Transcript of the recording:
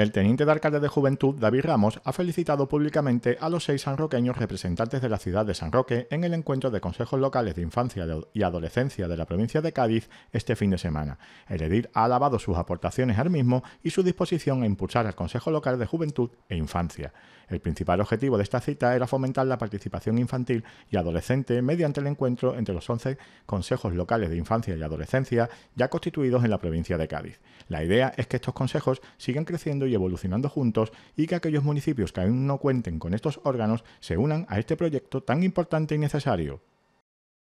El teniente de alcalde de Juventud, David Ramos, ha felicitado públicamente a los seis sanroqueños representantes de la ciudad de San Roque en el encuentro de consejos locales de infancia y adolescencia de la provincia de Cádiz este fin de semana. El edil ha alabado sus aportaciones al mismo y su disposición a impulsar al Consejo Local de Juventud e Infancia. El principal objetivo de esta cita era fomentar la participación infantil y adolescente mediante el encuentro entre los 11 consejos locales de infancia y adolescencia ya constituidos en la provincia de Cádiz. La idea es que estos consejos sigan creciendo y evolucionando juntos y que aquellos municipios que aún no cuenten con estos órganos se unan a este proyecto tan importante y necesario.